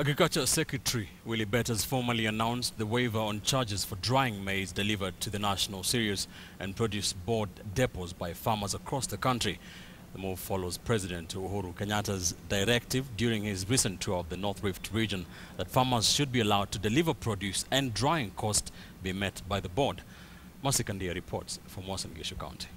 Agriculture Secretary Willie Betters formally announced the waiver on charges for drying maize delivered to the National Cereals and Produce Board depots by farmers across the country. The move follows President Uhuru Kenyatta's directive during his recent tour of the North Rift region that farmers should be allowed to deliver produce and drying costs be met by the board. Masikandia reports from Wasingishu County.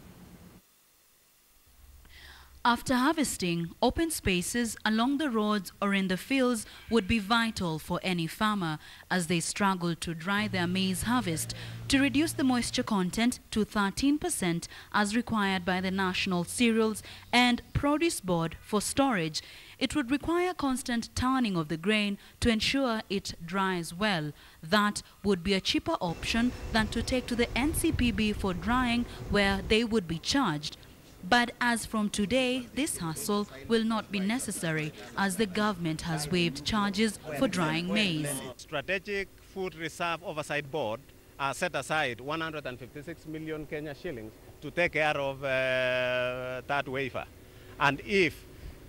After harvesting, open spaces along the roads or in the fields would be vital for any farmer as they struggle to dry their maize harvest to reduce the moisture content to 13% as required by the National Cereals and Produce Board for storage. It would require constant turning of the grain to ensure it dries well. That would be a cheaper option than to take to the NCPB for drying where they would be charged but as from today, this hassle will not be necessary as the government has waived charges for drying maize. Strategic Food Reserve Oversight Board uh, set aside 156 million Kenya shillings to take care of uh, that waiver. And if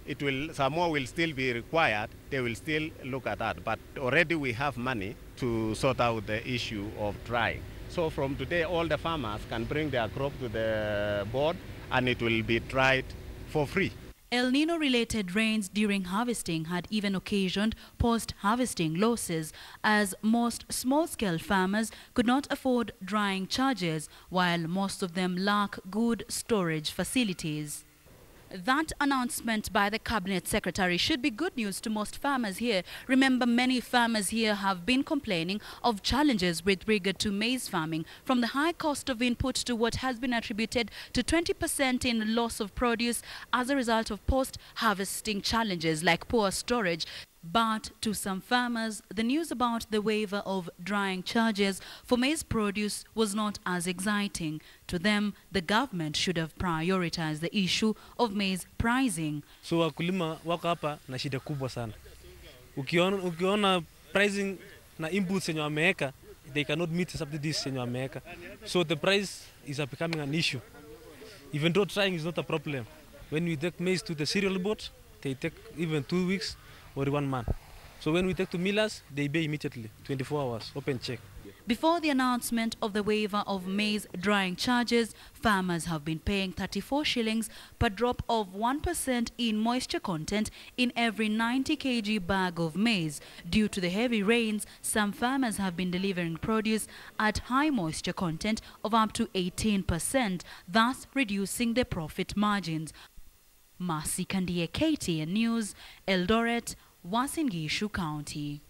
it will, some more will still be required, they will still look at that. But already we have money to sort out the issue of drying. So from today, all the farmers can bring their crop to the board and it will be dried for free. El Nino-related rains during harvesting had even occasioned post-harvesting losses as most small-scale farmers could not afford drying charges while most of them lack good storage facilities. That announcement by the Cabinet Secretary should be good news to most farmers here. Remember, many farmers here have been complaining of challenges with regard to maize farming, from the high cost of input to what has been attributed to 20% in loss of produce as a result of post-harvesting challenges like poor storage. But to some farmers, the news about the waiver of drying charges for maize produce was not as exciting. To them, the government should have prioritized the issue of maize pricing. So wakulima wako hapa na shida kubwa sana. Ukiona, ukiona pricing na inputs yenye wameweka they cannot meet the subsidies yenye wameweka. So the price is becoming an issue. Even though trying is not a problem. When we take maize to the cereal board, they take even two weeks or one man. So when we take to millers, they pay immediately, 24 hours, open check. Before the announcement of the waiver of maize drying charges, farmers have been paying 34 shillings per drop of 1% in moisture content in every 90 kg bag of maize. Due to the heavy rains, some farmers have been delivering produce at high moisture content of up to 18%, thus reducing their profit margins. Marcy Kandie, KTN News, Eldoret, Wasingishu County.